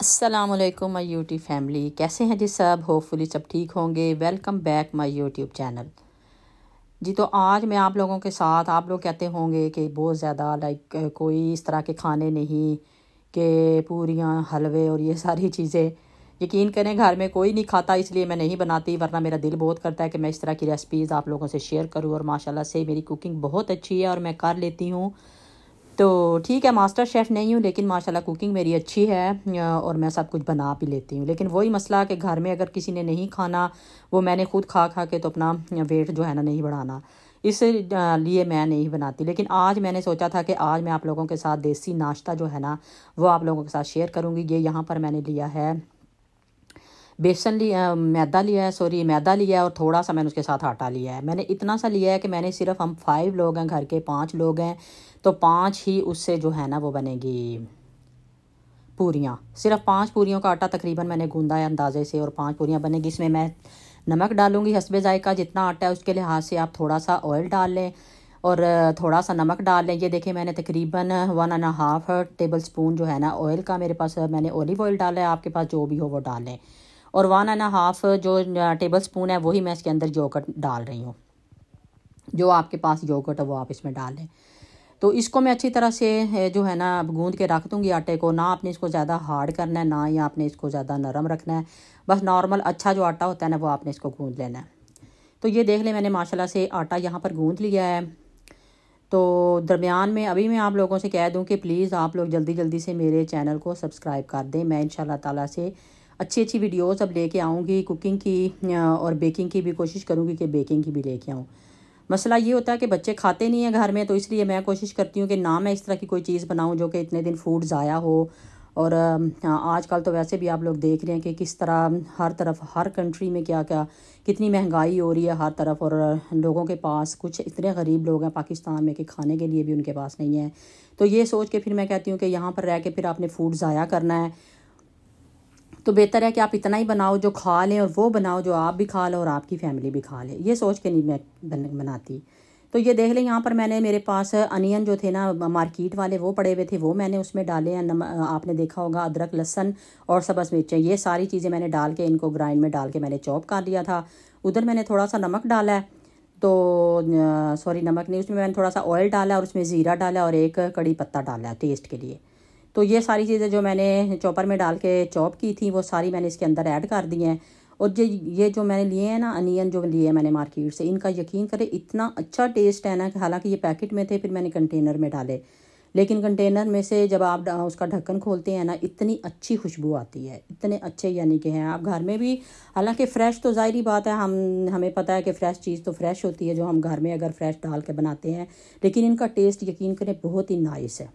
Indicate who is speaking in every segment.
Speaker 1: Aslam my YouTube family कैसे हैं जी सब होपफुली सब ठीक होंगे welcome back my YouTube channel जी तो आज मैं आप लोगों के साथ आप लोग कहते होंगे कि बहुत ज़्यादा लाइक कोई इस तरह के खाने नहीं के पूरियाँ हलवे और ये सारी चीज़ें यकीन करें घर में कोई नहीं खाता इसलिए मैं नहीं बनाती वरना मेरा दिल बहुत करता है कि मैं इस तरह की रेसिपीज़ आप लोगों से शेयर करूँ और माशाला से मेरी कुकिंग बहुत अच्छी है और मैं कर लेती हूँ तो ठीक है मास्टर शेफ़ नहीं हूँ लेकिन माशाल्लाह कुकिंग मेरी अच्छी है और मैं सब कुछ बना भी लेती हूँ लेकिन वही मसला कि घर में अगर किसी ने नहीं खाना वो मैंने खुद खा खा के तो अपना वेट जो है ना नहीं बढ़ाना इसलिए मैं नहीं बनाती लेकिन आज मैंने सोचा था कि आज मैं आप लोगों के साथ देसी नाश्ता जो है ना वो आप लोगों के साथ शेयर करूँगी ये यहाँ पर मैंने लिया है बेसन लिया मैदा लिया है सॉरी मैदा लिया है और थोड़ा सा मैंने उसके साथ आटा लिया है मैंने इतना सा लिया है कि मैंने सिर्फ हम फाइव लोग हैं घर के पाँच लोग हैं तो पाँच ही उससे जो है ना वो बनेगी पूरियाँ सिर्फ पाँच पूरियों का आटा तकरीबन मैंने गूंदा है अंदाजे से और पाँच पूरियाँ बनेगी इसमें मैं नमक डालूंगी हसबे जायका जितना आटा है उसके लिहाज से आप थोड़ा सा ऑयल डाल लें और थोड़ा सा नमक डाल लें ये देखें मैंने तकरीबन one and half tablespoon जो है ना ऑयल का मेरे पास मैंने ऑलिव ऑयल डाला है आपके पास जो भी हो वो डालें और वन एंड हाफ जो टेबल स्पून है वही मैं इसके अंदर योगट डाल रही हूँ जो आपके पास योगट है वो आप इसमें डाल लें तो इसको मैं अच्छी तरह से जो है ना गूंद के रख दूंगी आटे को ना आपने इसको ज़्यादा हार्ड करना है ना ही आपने इसको ज़्यादा नरम रखना है बस नॉर्मल अच्छा जो आटा होता है ना वो आपने इसको गूंद लेना है तो ये देख लें मैंने माशाल्लाह से आटा यहाँ पर गूंद लिया है तो दरमियान में अभी मैं आप लोगों से कह दूं कि प्लीज़ आप लोग जल्दी जल्दी से मेरे चैनल को सब्सक्राइब कर दें मैं इन ताला से अच्छी अच्छी वीडियोस अब लेके आऊँगी कुकिंग की और बेकिंग की भी कोशिश करूँगी कि बेकिंग की भी लेके आऊँ मसला ये होता है कि बच्चे खाते नहीं हैं घर में तो इसलिए मैं कोशिश करती हूँ कि ना मैं इस तरह की कोई चीज़ बनाऊँ जो कि इतने दिन फूड ज़ाया हो और हाँ, आजकल तो वैसे भी आप लोग देख रहे हैं कि किस तरह हर तरफ हर कंट्री में क्या क्या कितनी महंगाई हो रही है हर तरफ और लोगों के पास कुछ इतने गरीब लोग हैं पाकिस्तान में कि खाने के लिए भी उनके पास नहीं है तो ये सोच के फिर मैं कहती हूँ कि यहाँ पर रह के फिर आपने फूड ज़ाया करना है तो बेहतर है कि आप इतना ही बनाओ जो खा लें और वो बनाओ जो आप भी खा लो और आपकी फैमिली भी खा ले ये सोच के नहीं मैं बन बनाती तो ये देख लें यहाँ पर मैंने मेरे पास अनियन जो थे ना मार्केट वाले वो पड़े हुए थे वो मैंने उसमें डाले हैं आपने देखा होगा अदरक लहसन और सबस मिर्चें ये सारी चीज़ें मैंने डाल के इनको ग्राइंड में डाल के मैंने चॉप कर लिया था उधर मैंने थोड़ा सा नमक डाला है तो सॉरी नमक नहीं उसमें मैंने थोड़ा सा ऑयल डाला और उसमें ज़ीरा डाला और एक कड़ी पत्ता डाला टेस्ट के लिए तो ये सारी चीज़ें जो मैंने चॉपर में डाल के चॉप की थी वो सारी मैंने इसके अंदर ऐड कर दी हैं और ये ये जो मैंने लिए हैं ना अनियन जो लिए हैं मैंने मार्केट से इनका यकीन करें इतना अच्छा टेस्ट है ना कि हालांकि ये पैकेट में थे फिर मैंने कंटेनर में डाले लेकिन कंटेनर में से जब आप उसका ढक्कन खोलते हैं ना इतनी अच्छी खुशबू आती है इतने अच्छे यानी कि हैं आप घर में भी हालांकि फ़्रेश तो ज़ाहरी बात है हम हमें पता है कि फ़्रेश चीज़ तो फ्रेश होती है जो हम घर में अगर फ्रेश डाल के बनाते हैं लेकिन इनका टेस्ट यकीन करें बहुत ही नाइस है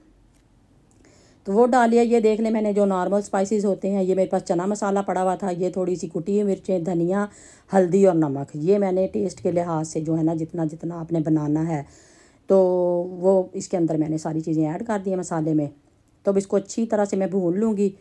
Speaker 1: तो वो डाल लिया ये देख लें मैंने जो नॉर्मल स्पाइसेस होते हैं ये मेरे पास चना मसाला पड़ा हुआ था ये थोड़ी सी कुटी मिर्चें धनिया हल्दी और नमक ये मैंने टेस्ट के लिहाज से जो है ना जितना जितना आपने बनाना है तो वो इसके अंदर मैंने सारी चीज़ें ऐड कर दी हैं मसाले में तो अब इसको अच्छी तरह से मैं भून लूँगी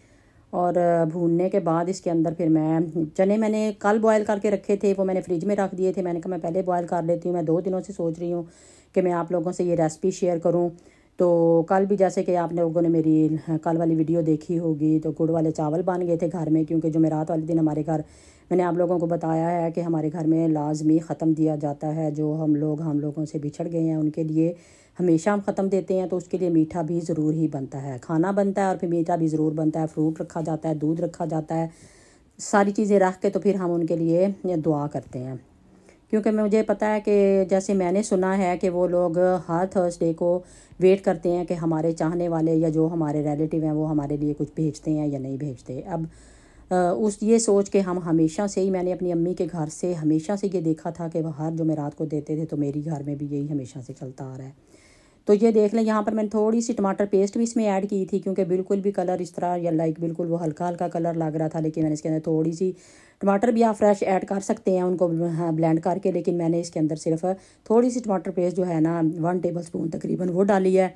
Speaker 1: और भूनने के बाद इसके अंदर फिर मैं चने मैंने कल बॉयल करके रखे थे वो मैंने फ्रिज में रख दिए थे मैंने कहा मैं पहले बॉयल कर लेती हूँ मैं दो दिनों से सोच रही हूँ कि मैं आप लोगों से ये रेसिपी शेयर करूँ तो कल भी जैसे कि आप लोगों ने मेरी हाँ, कल वाली वीडियो देखी होगी तो गुड़ वाले चावल बन गए थे घर में क्योंकि रात वाले दिन हमारे घर मैंने आप लोगों को बताया है कि हमारे घर में लाजमी ख़त्म दिया जाता है जो हम लोग हम लोगों से बिछड़ गए हैं उनके लिए हमेशा हम ख़त्म देते हैं तो उसके लिए मीठा भी ज़रूर ही बनता है खाना बनता है और फिर मीठा भी ज़रूर बनता है फ्रूट रखा जाता है दूध रखा जाता है सारी चीज़ें रख के तो फिर हम उनके लिए दुआ करते हैं क्योंकि मुझे पता है कि जैसे मैंने सुना है कि वो लोग हर थर्सडे को वेट करते हैं कि हमारे चाहने वाले या जो हमारे रिलेटिव हैं वो हमारे लिए कुछ भेजते हैं या नहीं भेजते अब उस ये सोच के हम हमेशा से ही मैंने अपनी अम्मी के घर से हमेशा से ये देखा था कि वह हर जो मैं रात को देते थे तो मेरी घर में भी यही हमेशा से चलता आ रहा है तो ये देख लें यहाँ पर मैंने थोड़ी सी टमाटर पेस्ट भी इसमें ऐड की थी क्योंकि बिल्कुल भी कलर इस तरह या लाइक बिल्कुल वो हल्का हल्का कलर लग रहा था लेकिन मैंने इसके अंदर थोड़ी सी टमाटर भी आप फ्रेश ऐड कर सकते हैं उनको हाँ, ब्लेंड करके लेकिन मैंने इसके अंदर सिर्फ थोड़ी सी टमाटर पेस्ट जो है ना वन टेबल स्पून तकरीबन वो डाली है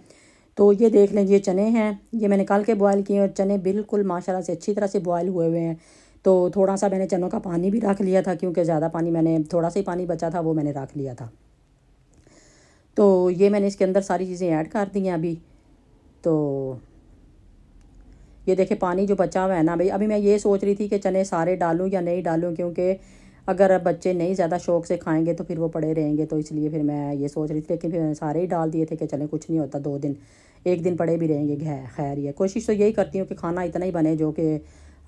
Speaker 1: तो ये देख लें ये चने हैं ये मैंने कल के बॉयल किए और चने बिल्कुल माशाला से अच्छी तरह से बॉयल हुए हुए हैं तो थोड़ा सा मैंने चनों का पानी भी रख लिया था क्योंकि ज़्यादा पानी मैंने थोड़ा सा ही पानी बचा था वो मैंने रख लिया था तो ये मैंने इसके अंदर सारी चीज़ें ऐड कर दी हैं अभी तो ये देखे पानी जो बचा हुआ है ना भाई अभी मैं ये सोच रही थी कि चने सारे डालूँ या नहीं डालूँ क्योंकि अगर बच्चे नहीं ज़्यादा शौक से खाएंगे तो फिर वो पड़े रहेंगे तो इसलिए फिर मैं ये सोच रही थी लेकिन फिर मैंने सारे ही डाल दिए थे कि चले कुछ नहीं होता दो दिन एक दिन पड़े भी रहेंगे खैर ये कोशिश तो यही करती हूँ कि खाना इतना ही बने जो कि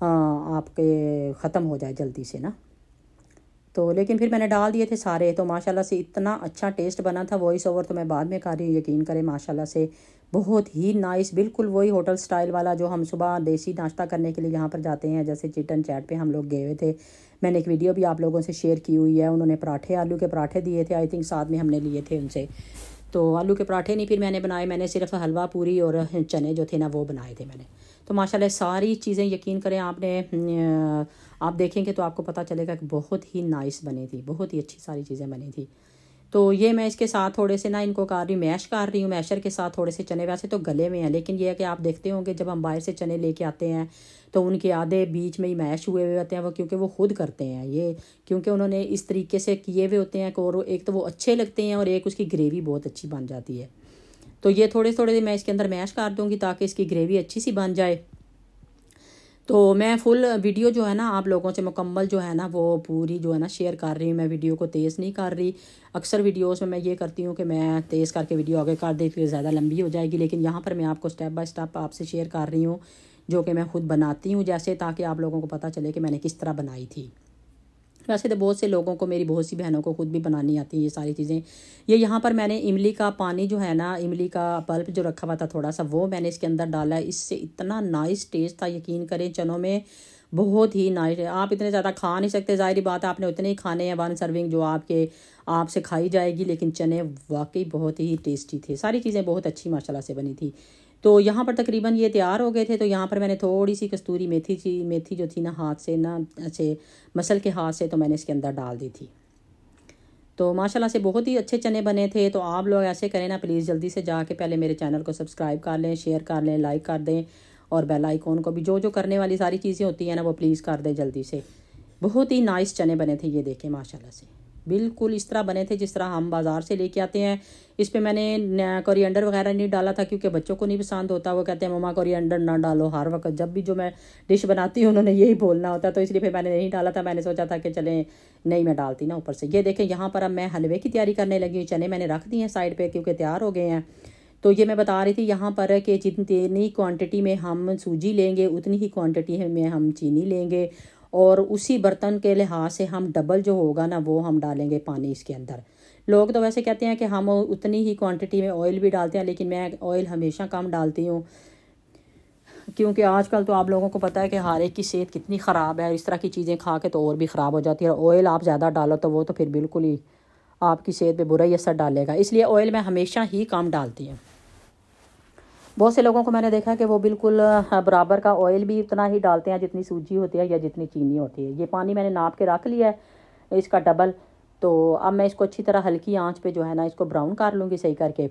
Speaker 1: हाँ, आपके ख़त्म हो जाए जल्दी से ना तो लेकिन फिर मैंने डाल दिए थे सारे तो माशाल्लाह से इतना अच्छा टेस्ट बना था वॉइस ओवर तो मैं बाद में खा रही हूँ यकीन करें माशाल्लाह से बहुत ही नाइस बिल्कुल वही होटल स्टाइल वाला जो हम सुबह देसी नाश्ता करने के लिए यहाँ पर जाते हैं जैसे चिटन चैट पे हम लोग गए हुए थे मैंने एक वीडियो भी आप लोगों से शेयर की हुई है उन्होंने पराठे आलू के पराठे दिए थे आई थिंक साथ में हमने लिए थे उनसे तो आलू के पराठे नहीं फिर मैंने बनाए मैंने सिर्फ हलवा पूरी और चने जो थे ना वो बनाए थे मैंने तो माशाल्लाह सारी चीज़ें यकीन करें आपने आप देखेंगे तो आपको पता चलेगा कि बहुत ही नाइस बनी थी बहुत ही अच्छी सारी चीज़ें बनी थी तो ये मैं इसके साथ थोड़े से ना इनको कर रही हूँ मैश कर रही हूँ मैशर के साथ थोड़े से चने वैसे तो गले में हैं लेकिन ये है कि आप देखते होंगे जब हम बाहर से चने लेके आते हैं तो उनके आधे बीच में ही मैश हुए हुए होते हैं वो क्योंकि वो खुद करते हैं ये क्योंकि उन्होंने इस तरीके से किए हुए होते हैं और एक तो वो अच्छे लगते हैं और एक उसकी ग्रेवी बहुत अच्छी बन जाती है तो ये थोड़े थोड़े मैं इसके अंदर मैश कर दूँगी ताकि इसकी ग्रेवी अच्छी सी बन जाए तो मैं फुल वीडियो जो है ना आप लोगों से मुकम्मल जो है ना वो पूरी जो है ना शेयर कर रही हूँ मैं वीडियो को तेज़ नहीं कर रही अक्सर वीडियोस में मैं ये करती हूँ कि मैं तेज़ करके वीडियो आगे कर देती हूँ ज़्यादा लंबी हो जाएगी लेकिन यहाँ पर मैं आपको स्टेप बाय स्टेप आपसे शेयर कर रही हूँ जो कि मैं खुद बनाती हूँ जैसे ताकि आप लोगों को पता चले कि मैंने किस तरह बनाई थी वैसे तो बहुत से लोगों को मेरी बहुत सी बहनों को खुद भी बनानी आती है ये सारी चीज़ें ये यहाँ पर मैंने इमली का पानी जो है ना इमली का पल्प जो रखा हुआ था थोड़ा सा वो मैंने इसके अंदर डाला इससे इतना नाइस टेस्ट था यकीन करें चनों में बहुत ही नाइस आप इतने ज़्यादा खा नहीं सकते ज़ाहिर बात है आपने उतने ही खाने हैं वन सर्विंग जो आपके आपसे खाई जाएगी लेकिन चने वाकई बहुत ही टेस्टी थे सारी चीज़ें बहुत अच्छी माशाल्लाह से बनी थी तो यहाँ पर तकरीबन ये तैयार हो गए थे तो यहाँ पर मैंने थोड़ी सी कस्तूरी मेथी थी मेथी जो थी ना हाथ से ना अच्छे मसल के हाथ से तो मैंने इसके अंदर डाल दी थी तो माशाल्लाह से बहुत ही अच्छे चने बने थे तो आप लोग ऐसे करें ना प्लीज़ जल्दी से जाके पहले मेरे चैनल को सब्सक्राइब कर लें शेयर कर लें लाइक कर दें और बेल आइकॉन को भी जो जो करने वाली सारी चीज़ें होती हैं ना वो प्लीज़ कर दें जल्दी से बहुत ही नाइस चने बने थे ये देखें माशाल्लाह से बिल्कुल इस तरह बने थे जिस तरह हम बाज़ार से लेके आते हैं इस पर मैंने कोरिएंडर वगैरह नहीं डाला था क्योंकि बच्चों को नहीं पसंद होता वो कहते हैं मम्मा कोरिएंडर ना डालो हर वक्त जब भी जो मैं डिश बनाती हूँ उन्होंने यही बोलना होता है तो इसलिए फिर मैंने नहीं डाला था मैंने सोचा था कि चले नहीं मैं डालती ना ऊपर से ये देखें यहाँ पर अब मैं हलवे की तैयारी करने लगी हूँ चने मैंने रख दिए हैं साइड पर क्योंकि तैयार हो गए हैं तो ये मैं बता रही थी यहाँ पर कि जितनी क्वांटिटी में हम सूजी लेंगे उतनी ही क्वांटिटी में हम चीनी लेंगे और उसी बर्तन के लिहाज से हम डबल जो होगा ना वो हम डालेंगे पानी इसके अंदर लोग तो वैसे कहते हैं कि हम उतनी ही क्वांटिटी में ऑयल भी डालते हैं लेकिन मैं ऑयल हमेशा कम डालती हूँ क्योंकि आजकल तो आप लोगों को पता है कि हर एक की सेहत कितनी ख़राब है इस तरह की चीज़ें खा के तो और भी ख़राब हो जाती है ऑयल आप ज़्यादा डालो तो वो तो फिर बिल्कुल ही आपकी सेहत पे बुरा ही असर डालेगा इसलिए ऑयल मैं हमेशा ही कम डालती हूँ बहुत से लोगों को मैंने देखा कि वो बिल्कुल बराबर का ऑयल भी उतना ही डालते हैं जितनी सूजी होती है या जितनी चीनी होती है ये पानी मैंने नाप के रख लिया है इसका डबल तो अब मैं इसको अच्छी तरह हल्की आंच पे जो है ना इसको ब्राउन कर लूँगी सही करके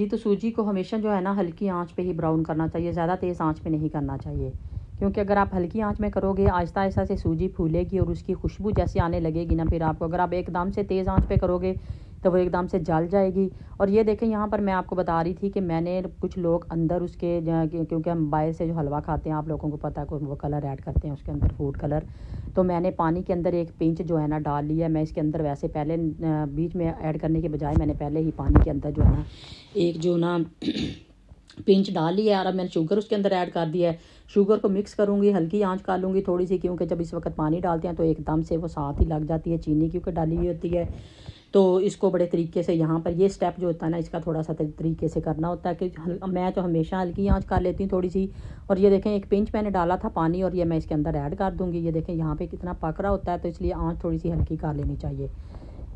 Speaker 1: जी तो सूजी को हमेशा जो है ना हल्की आंच पे ही ब्राउन करना चाहिए ज़्यादा तेज़ आंच पे नहीं करना चाहिए क्योंकि अगर आप हल्की आंच में करोगे आहिस्ता आहिस्ता से सूजी फूलेगी और उसकी खुशबू जैसे आने लगेगी ना फिर आपको अगर आप एकदम से तेज़ आंच पे करोगे तो वो एकदम से जल जाएगी और ये देखें यहाँ पर मैं आपको बता रही थी कि मैंने कुछ लोग अंदर उसके क्योंकि हम बाय से जो हलवा खाते हैं आप लोगों को पता है वो कलर ऐड करते हैं उसके अंदर फूड कलर तो मैंने पानी के अंदर एक पिंच जो है ना डाल लिया मैं इसके अंदर वैसे पहले बीच में ऐड करने के बजाय मैंने पहले ही पानी के अंदर जो है ना एक जो ना पिंच डाल लिया है और अब मैंने शुगर उसके अंदर ऐड कर दिया है शुगर को मिक्स करूँगी हल्की आंच कर लूँगी थोड़ी सी क्योंकि जब इस वक्त पानी डालते हैं तो एकदम से वो साथ ही लग जाती है चीनी क्योंकि डाली हुई होती है तो इसको बड़े तरीके से यहाँ पर ये स्टेप जो होता है ना इसका थोड़ा सा तरीके से करना होता है कि मैं तो हमेशा हल्की आँच कर लेती हूँ थोड़ी सी और ये देखें एक पिंच मैंने डाला था पानी और ये मैं इसके अंदर ऐड कर दूँगी ये देखें यहाँ पर कितना पक रहा होता है तो इसलिए आँच थोड़ी सी हल्की कर लेनी चाहिए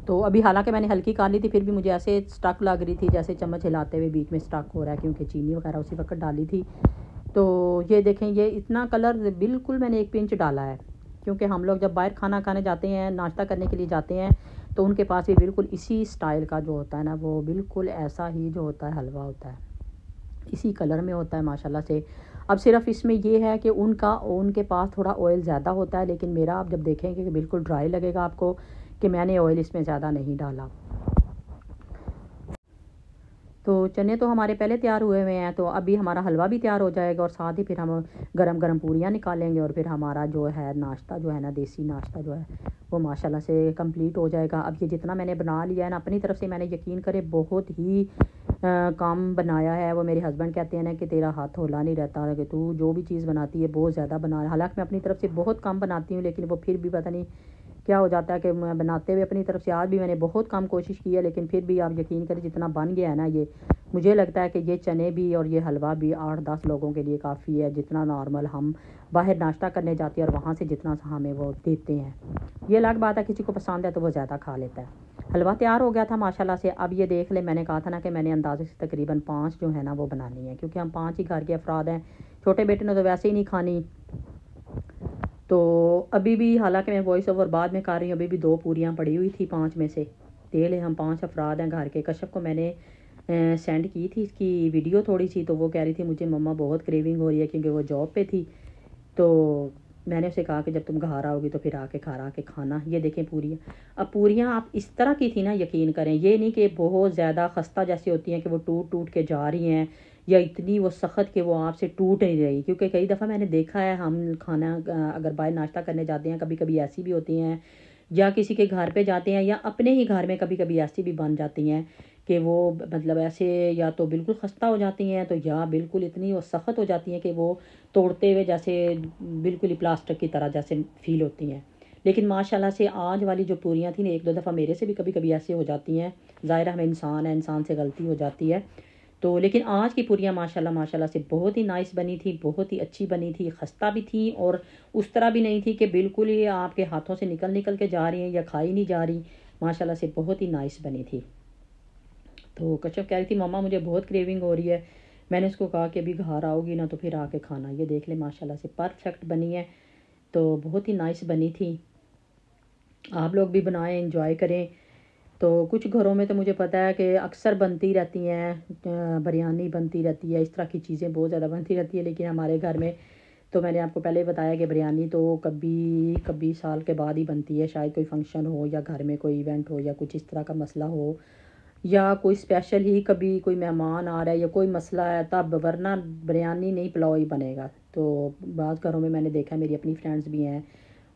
Speaker 1: तो अभी हालांकि मैंने हल्की कर ली थी फिर भी मुझे ऐसे स्टक लग रही थी जैसे चम्मच हिलाते हुए बीच में स्टक हो रहा है क्योंकि चीनी वगैरह उसी वक्त डाली थी तो ये देखें ये इतना कलर बिल्कुल मैंने एक पिंच डाला है क्योंकि हम लोग जब बाहर खाना खाने जाते हैं नाश्ता करने के लिए जाते हैं तो उनके पास भी बिल्कुल इसी स्टाइल का जो होता है ना वो बिल्कुल ऐसा ही जो होता है हलवा होता है इसी कलर में होता है माशाल्लाह से अब सिर्फ इसमें यह है कि उनका उनके पास थोड़ा ऑयल ज़्यादा होता है लेकिन मेरा आप जब देखेंगे कि बिल्कुल ड्राई लगेगा आपको कि मैंने ऑयल इसमें ज़्यादा नहीं डाला तो चने तो हमारे पहले तैयार हुए हुए हैं तो अभी हमारा हलवा भी तैयार हो जाएगा और साथ ही फिर हम गरम गरम पूरियाँ निकालेंगे और फिर हमारा जो है नाश्ता जो है ना देसी नाश्ता जो है वो माशाल्लाह से कंप्लीट हो जाएगा अब ये जितना मैंने बना लिया है ना अपनी तरफ से मैंने यकीन करे बहुत ही आ, काम बनाया है वो मेरे हस्बैंड कहते हैं ना कि तेरा हाथ होला नहीं रहता कि तू जो भी चीज़ बनाती है बहुत ज़्यादा बना हालांकि मैं अपनी तरफ से बहुत कम बनाती हूँ लेकिन वो फिर भी पता नहीं क्या हो जाता है कि मैं बनाते हुए अपनी तरफ से आज भी मैंने बहुत कम कोशिश की है लेकिन फिर भी आप यकीन करें जितना बन गया है ना ये मुझे लगता है कि ये चने भी और ये हलवा भी आठ दस लोगों के लिए काफ़ी है जितना नॉर्मल हम बाहर नाश्ता करने जाते हैं और वहाँ से जितना सा हमें वो देते हैं ये अलग बात है किसी को पसंद है तो वो ज़्यादा खा लेता है हलवा तैयार हो गया था माशाल्लाह से अब ये देख ले मैंने कहा था ना कि मैंने अंदाजे से तकरीबन पाँच जो है ना वो बनानी है क्योंकि हम पाँच ही घर के अफराद हैं छोटे बेटे ने तो वैसे ही नहीं खानी तो अभी भी हालांकि मैं वॉइस ओवर बाद में कर रही हूँ अभी भी दो पूरियाँ पड़ी हुई थी पाँच में से तेल है हम पाँच अफराद हैं घर के कश्यप को मैंने सेंड की थी इसकी वीडियो थोड़ी सी तो वो कह रही थी मुझे मम्मा बहुत क्रेविंग हो रही है क्योंकि वो जॉब पे थी तो मैंने उसे कहा कि जब तुम घर आओगी तो फिर आके खा के खाना ये देखें पूरियाँ अब पूरियाँ आप इस तरह की थी ना यकीन करें ये नहीं कि बहुत ज़्यादा खस्ता जैसी होती हैं कि वो टूट टूट के जा रही हैं या इतनी वो सख्त कि वो आपसे टूट नहीं रही क्योंकि कई दफ़ा मैंने देखा है हम खाना अगर बाहर नाश्ता करने जाते हैं कभी कभी ऐसी भी होती हैं या किसी के घर पे जाते हैं या अपने ही घर में कभी कभी ऐसी भी बन जाती हैं कि वो मतलब ऐसे या तो बिल्कुल खस्ता हो जाती हैं तो या बिल्कुल इतनी वो सख्त हो जाती हैं कि वो तोड़ते हुए जैसे बिल्कुल ही प्लास्टिक की तरह जैसे फील होती हैं लेकिन माशाल्लाह से आज वाली जो पूरियाँ थी ना एक दो दफ़ा मेरे से भी कभी कभी ऐसे हो जाती हैं ज़ाहिर हमें इंसान है इंसान से गलती हो जाती है तो लेकिन आज की पूरियाँ माशाल्लाह माशाल्लाह से बहुत ही नाइस बनी थी बहुत ही अच्छी बनी थी खस्ता भी थी और उस तरह भी नहीं थी कि बिल्कुल ये आपके हाथों से निकल निकल के जा रही हैं या खाई नहीं जा रही माशाल्लाह से बहुत ही नाइस बनी थी तो कश्यप कह रही थी मामा मुझे बहुत क्रेविंग हो रही है मैंने उसको कहा कि अभी घर आओगी ना तो फिर आके खाना ये देख ले माशाल्लाह से परफेक्ट बनी है तो बहुत ही नाइस बनी थी आप लोग भी बनाएं इंजॉय करें तो कुछ घरों में तो मुझे पता है कि अक्सर बनती रहती हैं बिरयानी बनती रहती है इस तरह की चीज़ें बहुत ज़्यादा बनती रहती है लेकिन हमारे घर में तो मैंने आपको पहले ही बताया कि बिरयानी तो कभी कभी साल के बाद ही बनती है शायद कोई फंक्शन हो या घर में कोई इवेंट हो या कुछ इस तरह का मसला हो या कोई स्पेशल ही कभी कोई मेहमान आ रहा है या कोई मसला है तब वरना बिरयानी नहीं पुलाव ही बनेगा तो बाद घरों में मैंने देखा मेरी अपनी फ्रेंड्स भी हैं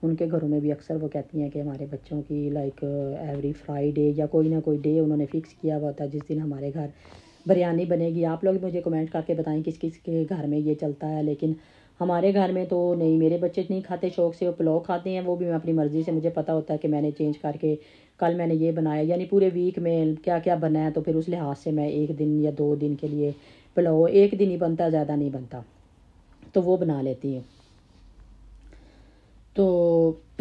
Speaker 1: उनके घरों में भी अक्सर वो कहती हैं कि हमारे बच्चों की लाइक एवरी फ्राइडे या कोई ना कोई डे उन्होंने फ़िक्स किया हुआ था जिस दिन हमारे घर बिरयानी बनेगी आप लोग मुझे कमेंट करके बताएं किस किस के घर में ये चलता है लेकिन हमारे घर में तो नहीं मेरे बच्चे नहीं खाते शौक से वो पुलाव खाते हैं वो भी मैं अपनी मर्ज़ी से मुझे पता होता है कि मैंने चेंज करके कल मैंने ये बनाया यानी पूरे वीक में क्या क्या बनाया तो फिर उस लिहाज से मैं एक दिन या दो दिन के लिए पुलाव एक दिन ही बनता ज़्यादा नहीं बनता तो वो बना लेती हूँ तो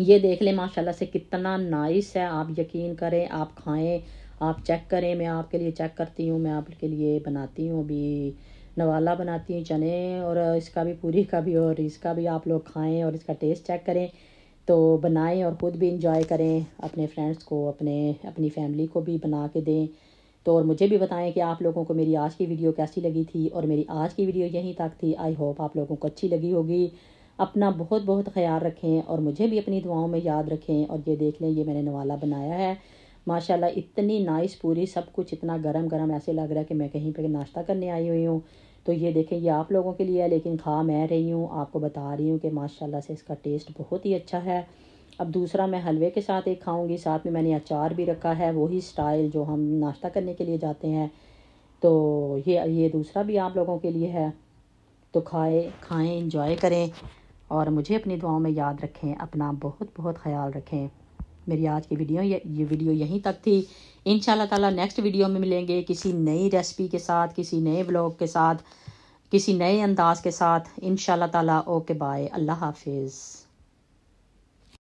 Speaker 1: ये देख लें माशाल्लाह से कितना नाइस है आप यकीन करें आप खाएं आप चेक करें मैं आपके लिए चेक करती हूँ मैं आपके लिए बनाती हूँ अभी नवाला बनाती हूँ चने और इसका भी पूरी का भी और इसका भी आप लोग खाएं और इसका टेस्ट चेक करें तो बनाएं और ख़ुद भी इंजॉय करें अपने फ्रेंड्स को अपने अपनी फैमिली को भी बना के दें तो और मुझे भी बताएं कि आप लोगों को मेरी आज की वीडियो कैसी लगी थी और मेरी आज की वीडियो यहीं तक थी आई होप आप लोगों को अच्छी लगी होगी अपना बहुत बहुत ख्याल रखें और मुझे भी अपनी दुआओं में याद रखें और ये देख लें ये मैंने नवाला बनाया है माशाल्लाह इतनी नाइस पूरी सब कुछ इतना गरम गरम ऐसे लग रहा है कि मैं कहीं पे नाश्ता करने आई हुई हूँ तो ये देखें ये आप लोगों के लिए है लेकिन खा मैं रही हूँ आपको बता रही हूँ कि माशाल्लाह से इसका टेस्ट बहुत ही अच्छा है अब दूसरा मैं हलवे के साथ एक खाऊंगी साथ में मैंने अचार भी रखा है वही स्टाइल जो हम नाश्ता करने के लिए जाते हैं तो ये ये दूसरा भी आप लोगों के लिए है तो खाए खाएं इंजॉय करें और मुझे अपनी दुआओं में याद रखें अपना बहुत बहुत ख्याल रखें मेरी आज की वीडियो ये, वीडियो यहीं तक थी इन ताला नेक्स्ट वीडियो में मिलेंगे किसी नई रेसिपी के साथ किसी नए ब्लॉग के साथ किसी नए अंदाज के साथ इन ताला ओके बाय अल्लाह हाफिज़